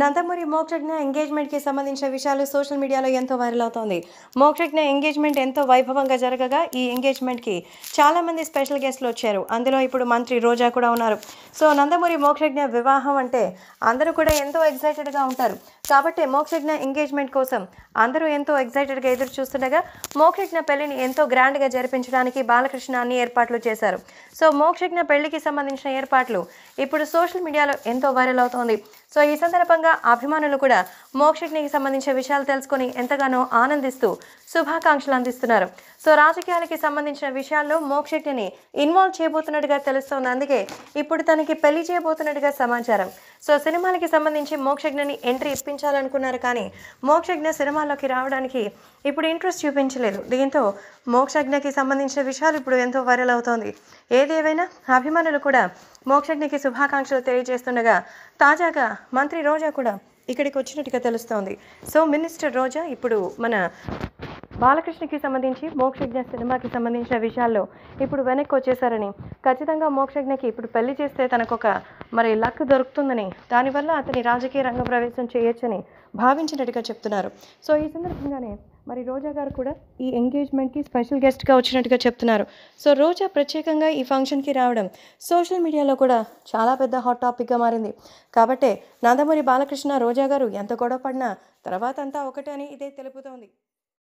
నందమూరి మోక్షజ్ఞ ఎంగేజ్మెంట్కి సంబంధించిన విషయాలు సోషల్ మీడియాలో ఎంతో వైరల్ అవుతోంది మోక్షజ్ఞ ఎంగేజ్మెంట్ ఎంతో వైభవంగా జరగగా ఈ ఎంగేజ్మెంట్కి చాలామంది స్పెషల్ గెస్ట్లు వచ్చారు అందులో ఇప్పుడు మంత్రి రోజా కూడా ఉన్నారు సో నందమూరి మోక్షజ్ఞ వివాహం అంటే అందరూ కూడా ఎంతో ఎక్సైటెడ్గా ఉంటారు కాబట్టి మోక్షజ్ఞ ఎంగేజ్మెంట్ కోసం అందరూ ఎంతో ఎగ్జైటెడ్గా ఎదురు చూస్తుండగా మోక్షజ్ఞ పెళ్లిని ఎంతో గ్రాండ్గా జరిపించడానికి బాలకృష్ణ అన్ని ఏర్పాట్లు చేశారు సో మోక్షజ్ఞ పెళ్లికి సంబంధించిన ఏర్పాట్లు ఇప్పుడు సోషల్ మీడియాలో ఎంతో వైరల్ అవుతోంది సో ఈ సందర్భంగా అభిమానులు కూడా మోక్షజ్ఞకి సంబంధించిన విషయాలు తెలుసుకొని ఎంతగానో ఆనందిస్తూ శుభాకాంక్షలు అందిస్తున్నారు సో రాజకీయాలకి సంబంధించిన విషయాల్లో మోక్షజ్ఞని ఇన్వాల్వ్ చేయబోతున్నట్టుగా తెలుస్తోంది అందుకే ఇప్పుడు తనకి పెళ్లి చేయబోతున్నట్టుగా సమాచారం సో సినిమాలకి సంబంధించి మోక్షజ్ఞని ఎంట్రీ ఇప్పించాలనుకున్నారు కానీ మోక్షజ్ఞ సినిమాలోకి రావడానికి ఇప్పుడు ఇంట్రెస్ట్ చూపించలేదు దీంతో మోక్షజ్ఞకి సంబంధించిన విషయాలు ఇప్పుడు ఎంతో వైరల్ అవుతోంది ఏదేవైనా అభిమానులు కూడా మోక్షజ్ఞకి శుభాకాంక్షలు తెలియజేస్తుండగా తాజాగా మంత్రి రోజా కూడా ఇక్కడికి వచ్చినట్టుగా తెలుస్తోంది సో మినిస్టర్ రోజా ఇప్పుడు మన బాలకృష్ణకి సంబంధించి మోక్షజ్ఞ సినిమాకి సంబంధించిన విషయాల్లో ఇప్పుడు వెనక్కి వచ్చేసారని ఖచ్చితంగా మోక్షజ్ఞకి ఇప్పుడు పెళ్లి చేస్తే తనకొక మరి లక్ దొరుకుతుందని దానివల్ల అతని రాజకీయ రంగ ప్రవేశం చేయొచ్చని భావించినట్టుగా చెప్తున్నారు సో ఈ సందర్భంగానే మరి రోజా గారు కూడా ఈ ఎంగేజ్మెంట్కి స్పెషల్ గెస్ట్గా వచ్చినట్టుగా చెప్తున్నారు సో రోజా ప్రత్యేకంగా ఈ ఫంక్షన్కి రావడం సోషల్ మీడియాలో కూడా చాలా పెద్ద హాట్ టాపిక్గా మారింది కాబట్టే నందమూరి బాలకృష్ణ రోజా గారు ఎంత గొడవ పడినా తర్వాత అంతా ఒకటే అని ఇదే తెలుపుతోంది